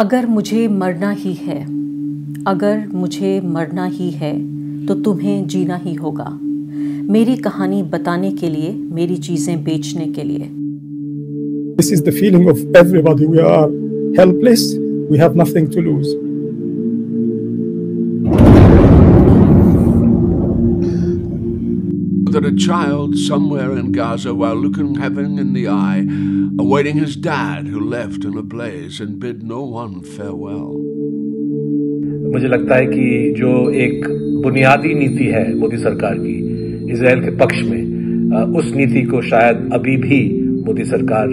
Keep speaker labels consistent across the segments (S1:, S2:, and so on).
S1: अगर मुझे मरना ही है अगर मुझे मरना ही है तो तुम्हें जीना ही होगा मेरी कहानी बताने के लिए मेरी चीज़ें बेचने के लिए
S2: this is the feeling of everybody we are helpless we have nothing to lose
S3: child somewhere in Gaza while looking heaven in the eye, awaiting his dad who left in a blaze and bid no
S4: one farewell. मुझे लगता है कि जो एक बुनियादी नीति है मोदी सरकार की इसराइल के पक्ष में उस नीति को शायद अभी भी मोदी सरकार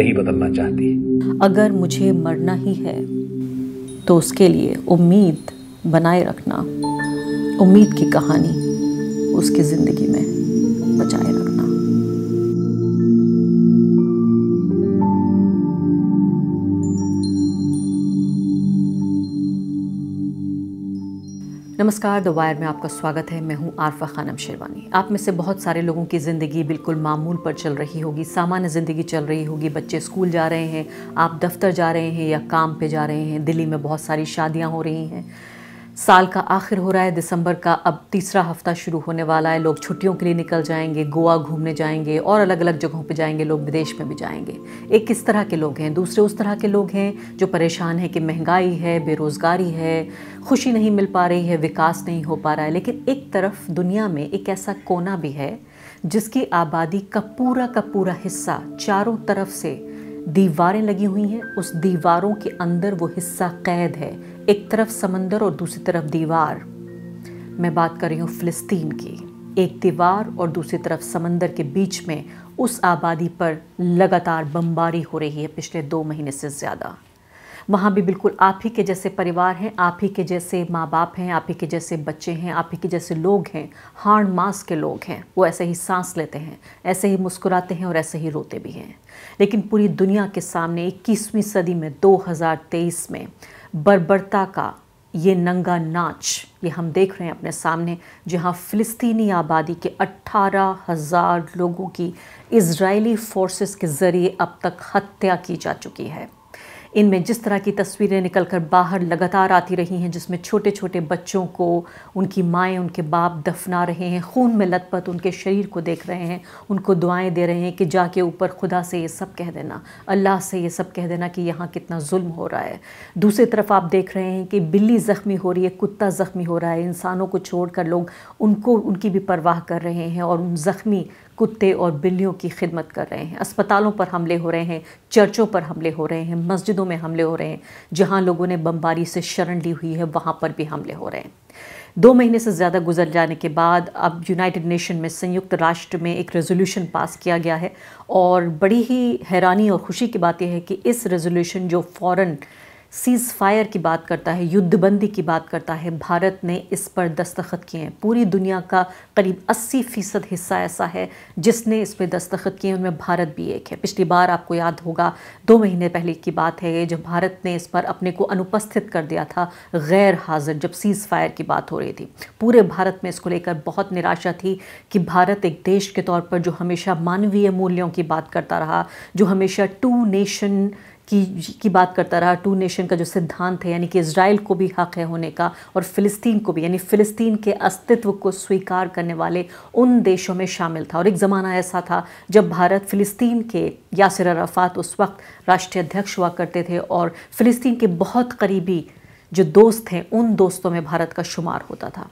S4: नहीं बदलना चाहती
S1: अगर मुझे मरना ही है तो उसके लिए उम्मीद बनाए रखना उम्मीद की कहानी उसकी ज़िंदगी में है बचाए रखना नमस्कार द वायर में आपका स्वागत है मैं हूं आरफा खानम शेरवानी आप में से बहुत सारे लोगों की ज़िंदगी बिल्कुल मामूल पर चल रही होगी सामान्य ज़िंदगी चल रही होगी बच्चे स्कूल जा रहे हैं आप दफ्तर जा रहे हैं या काम पे जा रहे हैं दिल्ली में बहुत सारी शादियां हो रही हैं साल का आखिर हो रहा है दिसंबर का अब तीसरा हफ्ता शुरू होने वाला है लोग छुट्टियों के लिए निकल जाएंगे गोवा घूमने जाएंगे और अलग अलग जगहों पे जाएंगे लोग विदेश में भी जाएंगे एक किस तरह के लोग हैं दूसरे उस तरह के लोग हैं जो परेशान हैं कि महंगाई है बेरोज़गारी है खुशी नहीं मिल पा रही है विकास नहीं हो पा रहा है लेकिन एक तरफ दुनिया में एक ऐसा कोना भी है जिसकी आबादी का पूरा का पूरा हिस्सा चारों तरफ से दीवारें लगी हुई हैं उस दीवारों के अंदर वो हिस्सा कैद है एक तरफ समंदर और दूसरी तरफ दीवार मैं बात कर रही हूँ फिलिस्तीन की एक दीवार और दूसरी तरफ समंदर के बीच में उस आबादी पर लगातार बमबारी हो रही है पिछले दो महीने से ज़्यादा वहाँ भी बिल्कुल आप ही के जैसे परिवार हैं आप ही के जैसे माँ बाप हैं आप ही के जैसे बच्चे हैं आप ही के जैसे लोग हैं हाड़ मास के लोग हैं वो ऐसे ही सांस लेते हैं ऐसे ही मुस्कुराते हैं और ऐसे ही रोते भी हैं लेकिन पूरी दुनिया के सामने इक्कीसवीं सदी में 2023 में बर्बरता का ये नंगा नाच ये हम देख रहे हैं अपने सामने जहाँ फ़िलिस्तीनी आबादी के अट्ठारह हज़ार लोगों की इजरायली फोर्सेस के ज़रिए अब तक हत्या की जा चुकी है इनमें जिस तरह की तस्वीरें निकलकर बाहर लगातार आती रही हैं जिसमें छोटे छोटे बच्चों को उनकी माएँ उनके बाप दफना रहे हैं खून में लतपत उनके शरीर को देख रहे हैं उनको दुआएं दे रहे हैं कि जाके ऊपर खुदा से ये सब कह देना अल्लाह से ये सब कह देना कि यहाँ कितना जुल्म हो रहा है दूसरी तरफ आप देख रहे हैं कि बिल्ली ज़ख्मी हो रही है कुत्ता ज़ख्मी हो रहा है इंसानों को छोड़ कर लोग उनको उनकी भी परवाह कर रहे हैं और उन ज़ख्मी कुत्ते और बिल्लियों की खिदमत कर रहे हैं अस्पतालों पर हमले हो रहे हैं चर्चों पर हमले हो रहे हैं मस्जिदों में हमले हो रहे हैं जहां लोगों ने बमबारी से शरण ली हुई है वहां पर भी हमले हो रहे हैं दो महीने से ज़्यादा गुजर जाने के बाद अब यूनाइटेड नेशन में संयुक्त राष्ट्र में एक रेजोल्यूशन पास किया गया है और बड़ी ही हैरानी और खुशी की बात यह है कि इस रेजोल्यूशन जो फ़ौरन सीज़ फायर की बात करता है युद्धबंदी की बात करता है भारत ने इस पर दस्तखत किए हैं पूरी दुनिया का करीब 80 फ़ीसद हिस्सा ऐसा है जिसने इस पर दस्तखत किए हैं उनमें भारत भी एक है पिछली बार आपको याद होगा दो महीने पहले की बात है जब भारत ने इस पर अपने को अनुपस्थित कर दिया था गैर हाजिर जब सीज़ फायर की बात हो रही थी पूरे भारत में इसको लेकर बहुत निराशा थी कि भारत एक देश के तौर पर जो हमेशा मानवीय मूल्यों की बात करता रहा जो हमेशा टू नेशन की की बात करता रहा टू नेशन का जो सिद्धांत है यानी कि इसराइल को भी हक है होने का और फ़िलिस्तीन को भी यानी फ़िलिस्तीन के अस्तित्व को स्वीकार करने वाले उन देशों में शामिल था और एक ज़माना ऐसा था जब भारत फ़िलिस्तीन के यासर अरफात उस वक्त राष्ट्रीय अध्यक्ष हुआ करते थे और फ़िलिस्तीन के बहुत करीबी जो दोस्त हैं उन दोस्तों में भारत का शुमार होता था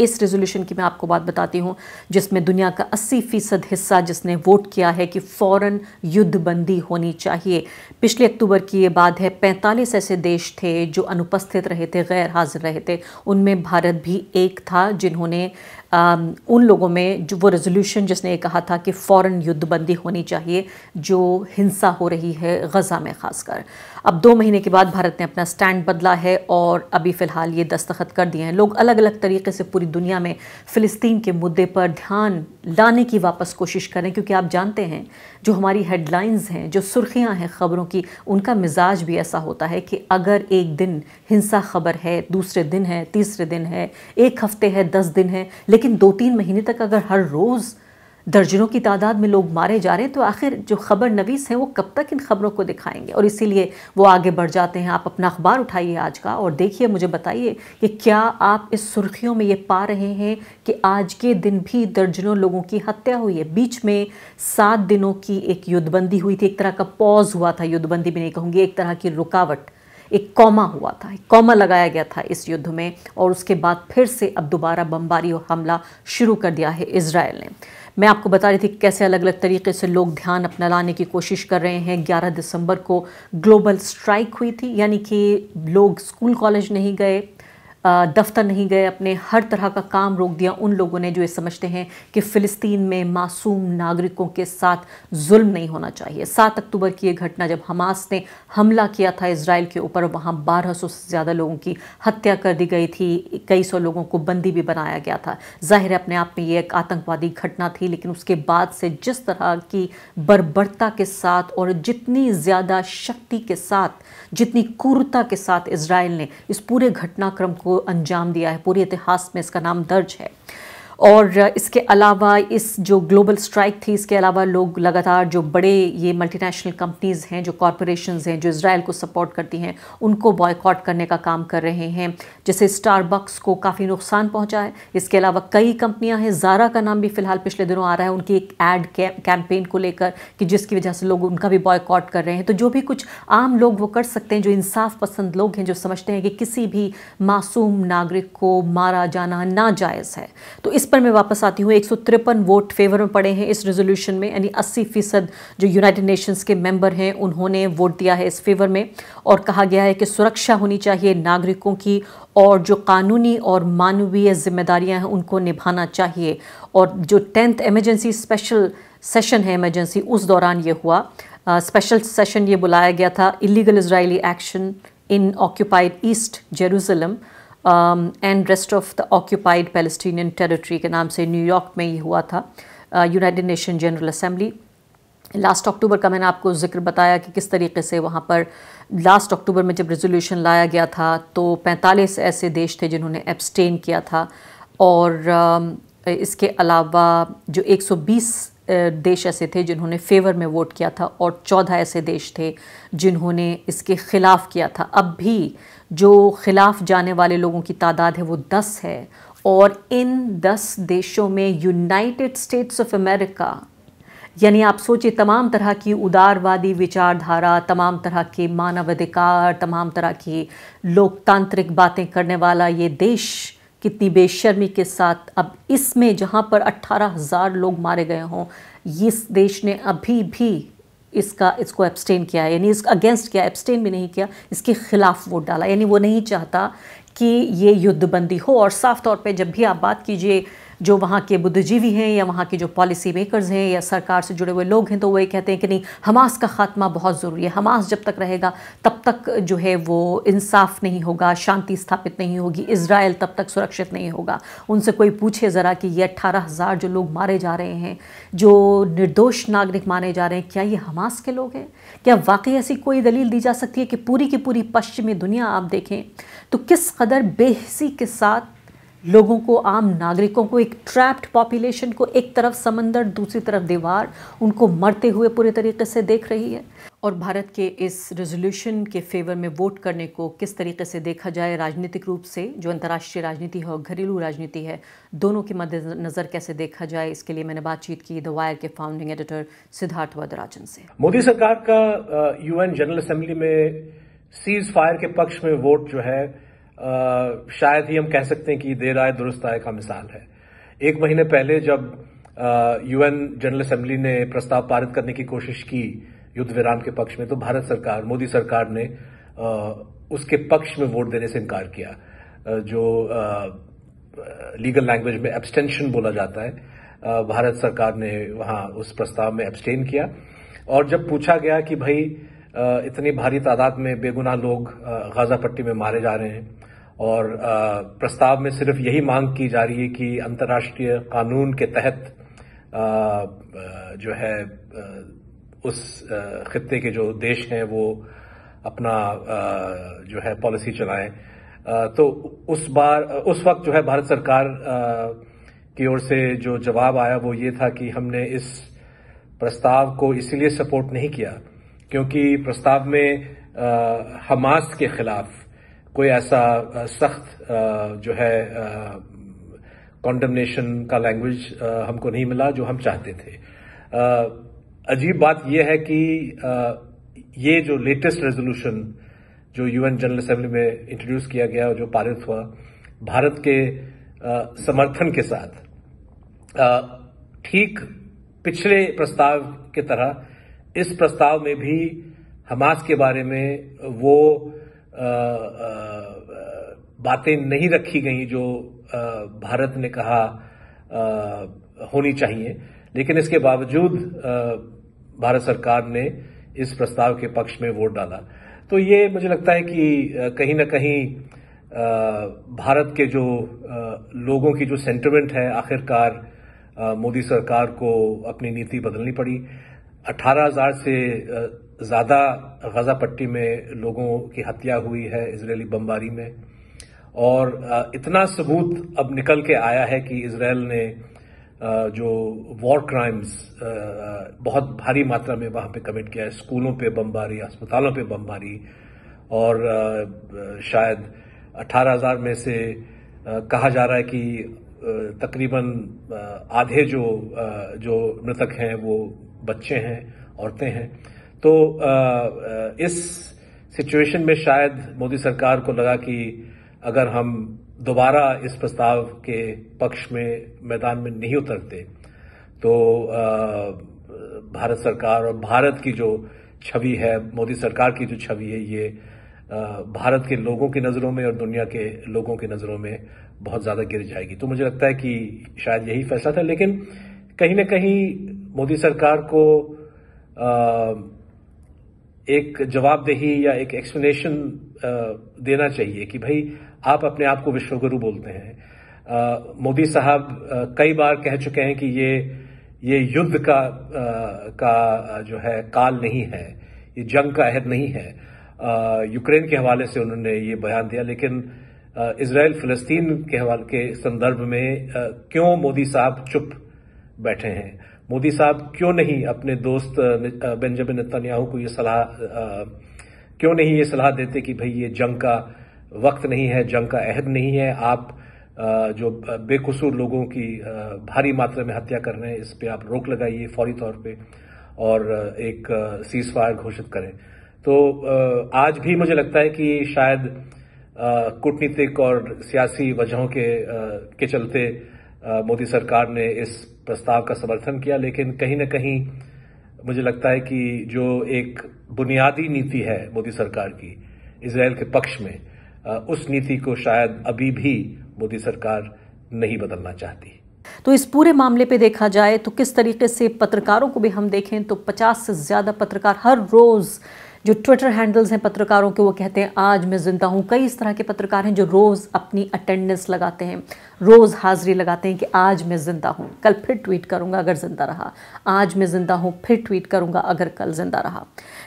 S1: इस रेजोल्यूशन की मैं आपको बात बताती हूँ जिसमें दुनिया का 80 फीसद हिस्सा जिसने वोट किया है कि फ़ौरन युद्धबंदी होनी चाहिए पिछले अक्टूबर की ये बात है 45 ऐसे देश थे जो अनुपस्थित रहे थे गैर हाजिर रहे थे उनमें भारत भी एक था जिन्होंने उन लोगों में जो वो रेजोल्यूशन जिसने ये कहा था कि फ़ौर युद्धबंदी होनी चाहिए जो हिंसा हो रही है गज़ा में ख़ासकर अब दो महीने के बाद भारत ने अपना स्टैंड बदला है और अभी फ़िलहाल ये दस्तखत कर दिए हैं लोग अलग अलग तरीके से पूरी दुनिया में फ़िलिस्तीन के मुद्दे पर ध्यान लाने की वापस कोशिश करें क्योंकि आप जानते हैं जो हमारी हेडलाइंस हैं जो सुर्खियाँ हैं ख़बरों की उनका मिजाज भी ऐसा होता है कि अगर एक दिन हिंसा खबर है दूसरे दिन है तीसरे दिन है एक हफ्ते है दस दिन है लेकिन दो तीन महीने तक अगर हर रोज़ दर्जनों की तादाद में लोग मारे जा रहे हैं तो आखिर जो खबर नवीस हैं वो कब तक इन खबरों को दिखाएंगे और इसीलिए वो आगे बढ़ जाते हैं आप अपना अखबार उठाइए आज का और देखिए मुझे बताइए कि क्या आप इस सुर्खियों में ये पा रहे हैं कि आज के दिन भी दर्जनों लोगों की हत्या हुई है बीच में सात दिनों की एक युद्धबंदी हुई थी एक तरह का पॉज हुआ था युद्धबंदी भी नहीं कहूँगी एक तरह की रुकावट एक कौमा हुआ था एक कौमा लगाया गया था इस युद्ध में और उसके बाद फिर से अब दोबारा बमबारी और हमला शुरू कर दिया है इसराइल ने मैं आपको बता रही थी कैसे अलग अलग तरीके से लोग ध्यान अपना लाने की कोशिश कर रहे हैं 11 दिसंबर को ग्लोबल स्ट्राइक हुई थी यानी कि लोग स्कूल कॉलेज नहीं गए दफ्तर नहीं गए अपने हर तरह का काम रोक दिया उन लोगों ने जो ये समझते हैं कि फ़िलिस्तीन में मासूम नागरिकों के साथ जुल्म नहीं होना चाहिए सात अक्टूबर की ये घटना जब हमास ने हमला किया था इसराइल के ऊपर वहाँ बारह सौ से ज़्यादा लोगों की हत्या कर दी गई थी कई सौ लोगों को बंदी भी बनाया गया था ज़ाहिर है अपने आप में ये एक आतंकवादी घटना थी लेकिन उसके बाद से जिस तरह की बर्बरता के साथ और जितनी ज़्यादा शक्ति के साथ जितनी क्रूरता के साथ इसराइल ने इस पूरे घटनाक्रम को अंजाम दिया है पूरे इतिहास में इसका नाम दर्ज है और इसके अलावा इस जो ग्लोबल स्ट्राइक थी इसके अलावा लोग लगातार जो बड़े ये मल्टीनेशनल कंपनीज़ हैं जो कॉरपोरेशंस हैं जो इसराइल को सपोर्ट करती हैं उनको बॉयकॉट करने का काम कर रहे हैं जैसे स्टारबक्स को काफ़ी नुकसान पहुंचा है इसके अलावा कई कंपनियां हैं जारा का नाम भी फ़िलहाल पिछले दिनों आ रहा है उनकी एक एड कैंपेन को लेकर कि जिसकी वजह से लोग उनका भी बॉयकॉट कर रहे हैं तो जो भी कुछ आम लोग वो कर सकते हैं जो इंसाफ पसंद लोग हैं जो समझते हैं कि किसी भी मासूम नागरिक को मारा जाना नाजायज़ है तो इस पर मैं वापस आती हूँ एक वोट फेवर में पड़े हैं इस रेजोल्यूशन में यानी अस्सी फीसद जो यूनाइटेड नेशंस के मेंबर हैं उन्होंने वोट दिया है इस फेवर में और कहा गया है कि सुरक्षा होनी चाहिए नागरिकों की और जो कानूनी और मानवीय जिम्मेदारियां हैं उनको निभाना चाहिए और जो टेंथ एमरजेंसी स्पेशल सेशन है एमरजेंसी उस दौरान ये हुआ स्पेशल uh, सेशन ये बुलाया गया था illegal Israeli action in occupied east Jerusalem and rest of the occupied Palestinian territory के नाम से न्यूयॉर्क में ही हुआ था United nation general assembly last October का मैंने आपको जिक्र बताया कि किस तरीके से वहाँ पर लास्ट अक्टूबर में जब रेजोल्यूशन लाया गया था तो 45 ऐसे देश थे जिन्होंने एब्सटेन किया था और um, इसके अलावा जो 120 uh, देश ऐसे थे जिन्होंने फेवर में वोट किया था और 14 ऐसे देश थे जिन्होंने इसके ख़िलाफ़ किया था अब भी जो खिलाफ जाने वाले लोगों की तादाद है वो दस है और इन दस देशों में यूनाइटेड स्टेट्स ऑफ अमेरिका यानी आप सोचिए तमाम तरह की उदारवादी विचारधारा तमाम तरह के मानवाधिकार तमाम तरह की लोकतांत्रिक बातें करने वाला ये देश कितनी बेशर्मी के साथ अब इसमें जहाँ पर अट्ठारह हज़ार लोग मारे गए हों इस देश ने अभी भी इसका इसको एब्सटेन किया यानी इस अगेंस्ट किया एब्सटेन भी नहीं किया इसके खिलाफ वोट डाला यानी वो नहीं चाहता कि ये युद्धबंदी हो और साफ तौर पे जब भी आप बात कीजिए जो वहाँ के बुद्धिजीवी हैं या वहाँ के जो पॉलिसी मेकर्स हैं या सरकार से जुड़े हुए लोग हैं तो वो ये कहते हैं कि नहीं हमास का खात्मा बहुत ज़रूरी है हमास जब तक रहेगा तब तक जो है वो इंसाफ नहीं होगा शांति स्थापित नहीं होगी इसराइल तब तक सुरक्षित नहीं होगा उनसे कोई पूछे ज़रा कि ये अट्ठारह हज़ार जो लोग मारे जा रहे हैं जो निर्दोष नागरिक माने जा रहे हैं क्या ये हमास के लोग हैं क्या वाकई ऐसी कोई दलील दी जा सकती है कि पूरी की पूरी पश्चिमी दुनिया आप देखें तो किस कदर बेहसी के साथ लोगों को आम नागरिकों को एक ट्रैप्ड पॉपुलेशन को एक तरफ समंदर दूसरी तरफ दीवार उनको मरते हुए पूरे तरीके से देख रही है और भारत के इस रेजोल्यूशन के फेवर में वोट करने को किस तरीके से देखा जाए राजनीतिक रूप से जो अंतर्राष्ट्रीय राजनीति है और घरेलू राजनीति है दोनों के मद्देनज़र कैसे देखा जाए इसके लिए मैंने बातचीत की द वायर के फाउंडिंग एडिटर सिद्धार्थ वदराजन से
S4: मोदी सरकार का यूएन जनरल असेंबली में सीज फायर के पक्ष में वोट जो है आ, शायद ही हम कह सकते हैं कि देर आए दुरुस्त आए का मिसाल है एक महीने पहले जब यूएन जनरल असेंबली ने प्रस्ताव पारित करने की कोशिश की युद्ध विराम के पक्ष में तो भारत सरकार मोदी सरकार ने आ, उसके पक्ष में वोट देने से इनकार किया आ, जो लीगल लैंग्वेज में एब्सटेंशन बोला जाता है भारत सरकार ने वहां उस प्रस्ताव में एब्सटेन किया और जब पूछा गया कि भाई इतनी भारी तादाद में बेगुनाह लोग गाजा पट्टी में मारे जा रहे हैं और प्रस्ताव में सिर्फ यही मांग की जा रही है कि अंतर्राष्ट्रीय कानून के तहत जो है उस खत्ते के जो देश हैं वो अपना जो है पॉलिसी चलाएं तो उस बार उस वक्त जो है भारत सरकार की ओर से जो जवाब आया वो ये था कि हमने इस प्रस्ताव को इसीलिए सपोर्ट नहीं किया क्योंकि प्रस्ताव में हमास के खिलाफ कोई ऐसा सख्त जो है कॉन्डमनेशन का लैंग्वेज हमको नहीं मिला जो हम चाहते थे अजीब बात यह है कि ये जो लेटेस्ट रेजोल्यूशन जो यूएन जनरल असेंबली में इंट्रोड्यूस किया गया और जो पारित हुआ भारत के समर्थन के साथ ठीक पिछले प्रस्ताव की तरह इस प्रस्ताव में भी हमास के बारे में वो बातें नहीं रखी गई जो भारत ने कहा होनी चाहिए लेकिन इसके बावजूद भारत सरकार ने इस प्रस्ताव के पक्ष में वोट डाला तो ये मुझे लगता है कि कहीं ना कहीं भारत के जो लोगों की जो सेंटिमेंट है आखिरकार मोदी सरकार को अपनी नीति बदलनी पड़ी 18000 से ज़्यादा गजा पट्टी में लोगों की हत्या हुई है इसराइली बमबारी में और इतना सबूत अब निकल के आया है कि इसराइल ने जो वॉर क्राइम्स बहुत भारी मात्रा में वहां पे कमिट किया है स्कूलों पे बमबारी अस्पतालों पे बमबारी और शायद 18,000 में से कहा जा रहा है कि तकरीबन आधे जो जो मृतक हैं वो बच्चे हैं औरतें हैं तो इस सिचुएशन में शायद मोदी सरकार को लगा कि अगर हम दोबारा इस प्रस्ताव के पक्ष में मैदान में नहीं उतरते तो भारत सरकार और भारत की जो छवि है मोदी सरकार की जो छवि है ये भारत के लोगों की नज़रों में और दुनिया के लोगों की नज़रों में बहुत ज़्यादा गिर जाएगी तो मुझे लगता है कि शायद यही फैसला था लेकिन कहीं ना कहीं मोदी सरकार को एक जवाबदेही या एक एक्सप्लेनेशन देना चाहिए कि भाई आप अपने आप को विश्वगुरु बोलते हैं मोदी साहब कई बार कह चुके हैं कि ये ये युद्ध का आ, का जो है काल नहीं है ये जंग का अहद नहीं है यूक्रेन के हवाले से उन्होंने ये बयान दिया लेकिन इसराइल फिलिस्तीन के हवाले के संदर्भ में आ, क्यों मोदी साहब चुप बैठे हैं मोदी साहब क्यों नहीं अपने दोस्त बेंजामिन नेतन्याहू को ये सलाह क्यों नहीं ये सलाह देते कि भाई ये जंग का वक्त नहीं है जंग का अहद नहीं है आप जो बेकसूर लोगों की भारी मात्रा में हत्या कर रहे हैं इस पर आप रोक लगाइए फौरी तौर पे और एक सीज फायर घोषित करें तो आज भी मुझे लगता है कि शायद कूटनीतिक और सियासी वजहों के के चलते मोदी सरकार ने इस प्रस्ताव का समर्थन किया लेकिन कहीं ना कहीं मुझे लगता है कि जो एक बुनियादी नीति है मोदी सरकार की इसराइल के पक्ष में उस नीति को शायद अभी भी मोदी सरकार नहीं बदलना चाहती
S1: तो इस पूरे मामले पे देखा जाए तो किस तरीके से पत्रकारों को भी हम देखें तो 50 से ज़्यादा पत्रकार हर रोज़ जो ट्विटर हैंडल्स हैं पत्रकारों के वो कहते हैं आज मैं ज़िंदा हूँ कई इस तरह के पत्रकार हैं जो रोज़ अपनी अटेंडेंस लगाते हैं रोज़ हाजिरी लगाते हैं कि आज मैं ज़िंदा हूँ कल फिर ट्वीट करूँगा अगर ज़िंदा रहा आज मैं ज़िंदा हूँ फिर ट्वीट करूँगा अगर कल ज़िंदा रहा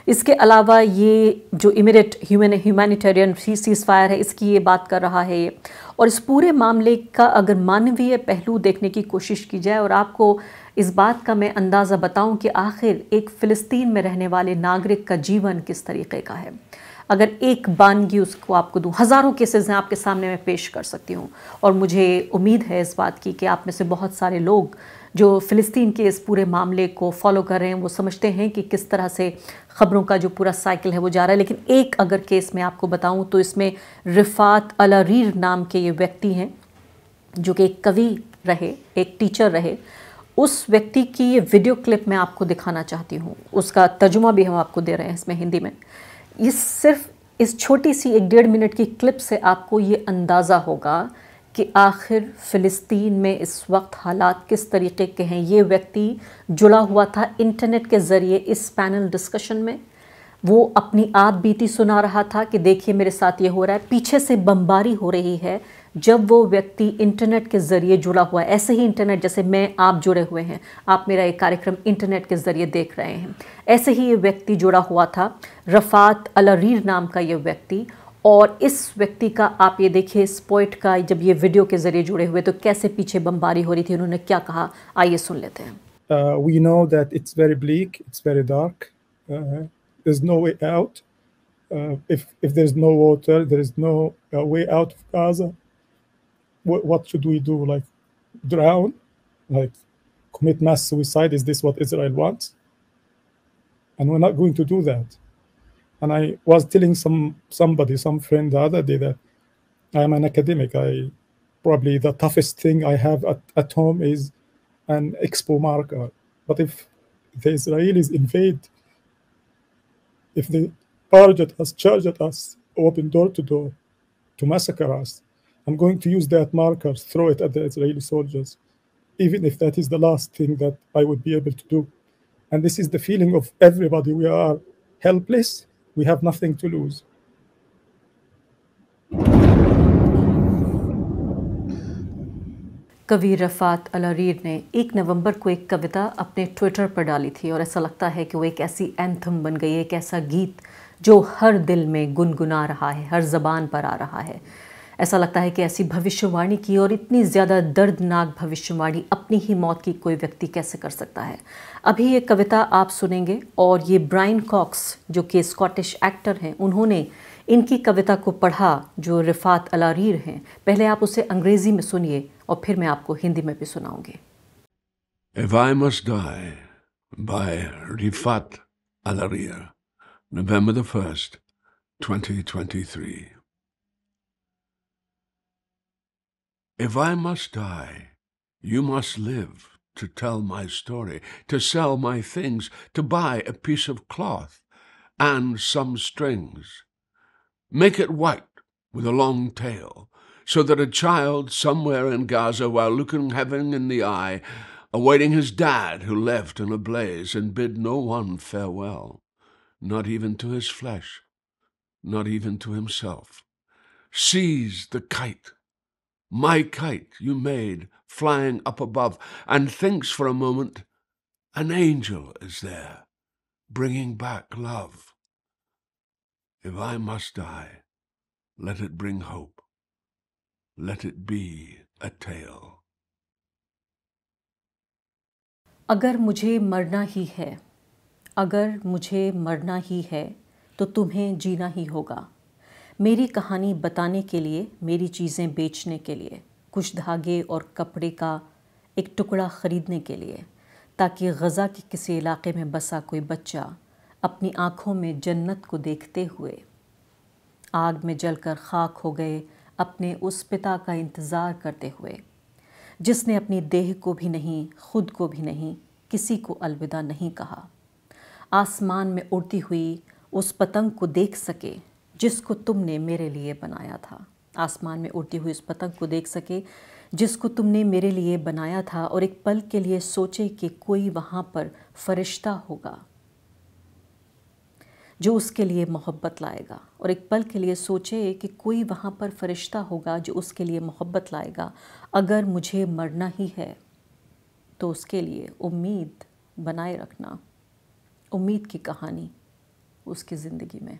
S1: इसके अलावा ये जो immediate human humanitarian ceasefire है इसकी ये बात कर रहा है ये और इस पूरे मामले का अगर मानवीय पहलू देखने की कोशिश की जाए और आपको इस बात का मैं अंदाज़ा बताऊं कि आखिर एक फ़िलिस्तीन में रहने वाले नागरिक का जीवन किस तरीके का है अगर एक बानगी उसको आपको दूँ हज़ारों केसेस हैं आपके सामने मैं पेश कर सकती हूँ और मुझे उम्मीद है इस बात की कि आप में से बहुत सारे लोग जो फ़िलिस्तीन के इस पूरे मामले को फॉलो कर रहे हैं वो समझते हैं कि किस तरह से ख़बरों का जो पूरा साइकिल है वो जा रहा है लेकिन एक अगर केस मैं आपको बताऊँ तो इसमें रिफात अलारीर नाम के ये व्यक्ति हैं जो कि एक कवि रहे एक टीचर रहे उस व्यक्ति की ये वीडियो क्लिप मैं आपको दिखाना चाहती हूँ उसका तर्जुमा भी हम आपको दे रहे हैं इसमें हिंदी में ये सिर्फ इस छोटी सी एक डेढ़ मिनट की क्लिप से आपको ये अंदाज़ा होगा कि आखिर फ़िलिस्तीन में इस वक्त हालात किस तरीके के हैं ये व्यक्ति जुड़ा हुआ था इंटरनेट के ज़रिए इस पैनल डिस्कशन में वो अपनी आप बीती सुना रहा था कि देखिए मेरे साथ ये हो रहा है पीछे से बमबारी हो रही है जब वो व्यक्ति इंटरनेट के ज़रिए जुड़ा हुआ है ऐसे ही इंटरनेट जैसे मैं आप जुड़े हुए हैं आप मेरा एक कार्यक्रम इंटरनेट के ज़रिए देख रहे हैं ऐसे ही ये व्यक्ति जुड़ा हुआ था रफ़ात अलरीर नाम का ये व्यक्ति और इस व्यक्ति का आप ये देखिए इस पॉइंट का जब ये वीडियो के ज़रिए जुड़े हुए तो कैसे पीछे बमबारी हो रही थी उन्होंने क्या कहा आइए सुन लेते
S2: हैं we know that it's very bleak it's very dark Uh, if if there's no water, there is no uh, way out of Gaza. what should we do? Like drown? Like commit mass suicide? Is this what Israel wants? And we're not going to do that. And I was telling some somebody, some friend the other day that I am an academic. I probably the toughest thing I have at, at home is an expo marker. But if the Israelis invade, if they charge at us, charge at us, open door to door to massacre us, I'm going to use that marker, throw it at the Israeli soldiers, even if that is the last thing that I would be able to do. And this is the feeling of everybody. We are helpless, we have nothing to lose.
S1: कवि रफ़ात अलारीर ने एक नवंबर को एक कविता अपने Twitter पर डाली थी और ऐसा लगता है कि वो एक ऐसी एंथम बन गई है एक ऐसा गीत जो हर दिल में गुनगुना रहा है हर जबान पर आ रहा है ऐसा लगता है कि ऐसी भविष्यवाणी की और इतनी ज़्यादा दर्दनाक भविष्यवाणी अपनी ही मौत की कोई व्यक्ति कैसे कर सकता है अभी ये कविता आप सुनेंगे और ये ब्राइन कॉक्स जो कि स्कॉटिश एक्टर हैं उन्होंने इनकी कविता को पढ़ा जो रिफात अलारीर हैं पहले आप उसे अंग्रेज़ी में सुनिए और फिर मैं आपको हिंदी में भी सुनाऊंगी
S3: If I Must Die by Rifat Alaria, November the 1st, 2023. If I must die, you must live to tell my story, to sell my things, to buy a piece of cloth and some strings. Make it white with a long tail, so that a child somewhere in Gaza, while looking heaven in the eye, awaiting his dad who left in a blaze and bid no one farewell, not even to his flesh, not even to himself, sees the kite my kite you made flying up above, and thinks for a moment an angel is there, bringing back love. If I must die, let it bring hope, let it be a tale.
S1: अगर मुझे मरना ही है अगर मुझे मरना ही है तो तुम्हें जीना ही होगा मेरी कहानी बताने के लिए मेरी चीज़ें बेचने के लिए कुछ धागे और कपड़े का एक टुकड़ा ख़रीदने के लिए ताकि गज़ा के किसी इलाके में बसा कोई बच्चा अपनी आँखों में जन्नत को देखते हुए आग में जलकर खाक हो गए अपने उस पिता का इंतज़ार करते हुए जिसने अपनी देह को भी नहीं खुद को भी नहीं किसी को अलविदा नहीं कहा आसमान में उड़ती हुई उस पतंग को देख सके जिसको तुमने मेरे लिए बनाया था आसमान में उड़ती हुई उस पतंग को देख सके जिसको तुमने मेरे लिए बनाया था और एक पल के लिए सोचे कि कोई वहाँ पर फरिश्ता होगा जो उसके लिए मोहब्बत लाएगा और एक पल के लिए सोचे कि कोई वहाँ पर फरिश्ता होगा जो उसके लिए मोहब्बत लाएगा अगर मुझे मरना ही है तो उसके लिए उम्मीद बनाए रखना उम्मीद की कहानी उसकी ज़िंदगी में